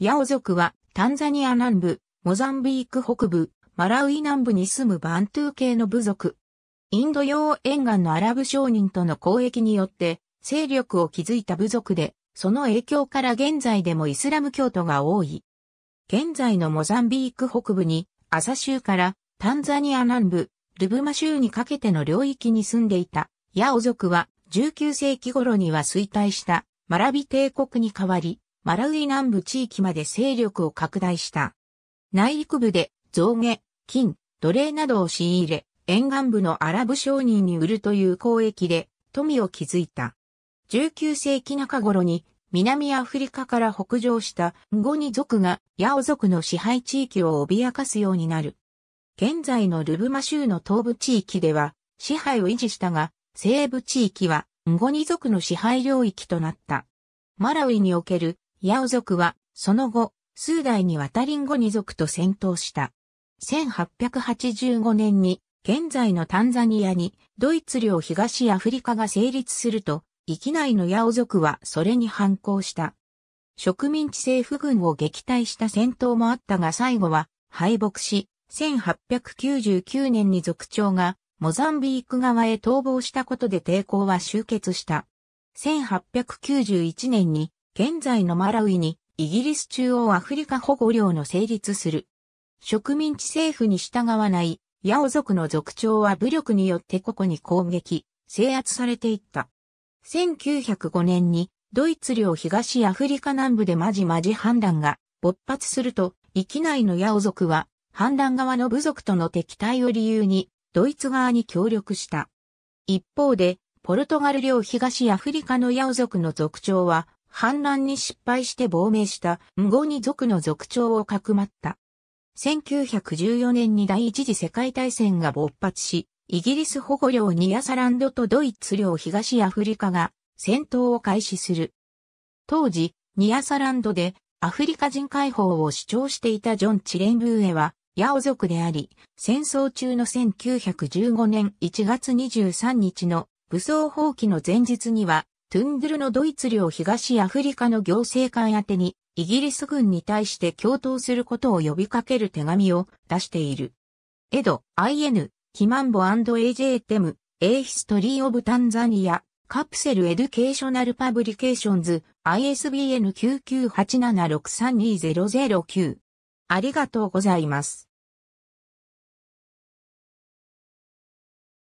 ヤオ族はタンザニア南部、モザンビーク北部、マラウイ南部に住むバントゥー系の部族。インド洋沿岸のアラブ商人との交易によって勢力を築いた部族で、その影響から現在でもイスラム教徒が多い。現在のモザンビーク北部に、アサ州からタンザニア南部、ルブマ州にかけての領域に住んでいたヤオ族は19世紀頃には衰退したマラビ帝国に代わり、マラウイ南部地域まで勢力を拡大した。内陸部で象牙、金、奴隷などを仕入れ、沿岸部のアラブ商人に売るという交易で富を築いた。19世紀中頃に南アフリカから北上したゴニ族がヤオ族の支配地域を脅かすようになる。現在のルブマ州の東部地域では支配を維持したが、西部地域はゴニ族の支配領域となった。マラウイにおけるヤオ族は、その後、数代にわたりんごニ族と戦闘した。1885年に、現在のタンザニアに、ドイツ領東アフリカが成立すると、域内のヤオ族はそれに反抗した。植民地政府軍を撃退した戦闘もあったが最後は敗北し、1899年に族長がモザンビーク側へ逃亡したことで抵抗は終結した。1891年に現在のマラウイにイギリス中央アフリカ保護領の成立する。植民地政府に従わないヤオ族の族長は武力によってここに攻撃、制圧されていった。1905年にドイツ領東アフリカ南部でまじまじ反乱が勃発すると、域内のヤオ族は反乱側の部族との敵対を理由にドイツ側に協力した。一方で、ポルトガル領東アフリカのヤオ族の族長は反乱に失敗して亡命したムゴニ族の族長をかくまった。1914年に第一次世界大戦が勃発し、イギリス保護領ニアサランドとドイツ領東アフリカが戦闘を開始する。当時、ニアサランドでアフリカ人解放を主張していたジョン・チレンブーエは、ヤオ族であり、戦争中の1915年1月23日の武装放棄の前日には、トゥンドルのドイツ領東アフリカの行政官宛てに、イギリス軍に対して共闘することを呼びかける手紙を出している。エド、IN、キマンボ &AJ テム、エイヒストリー・オブ・タンザニア、カプセルエデュケーショナルパブリケーションズ、ISBN 99876320009。ありがとうございます。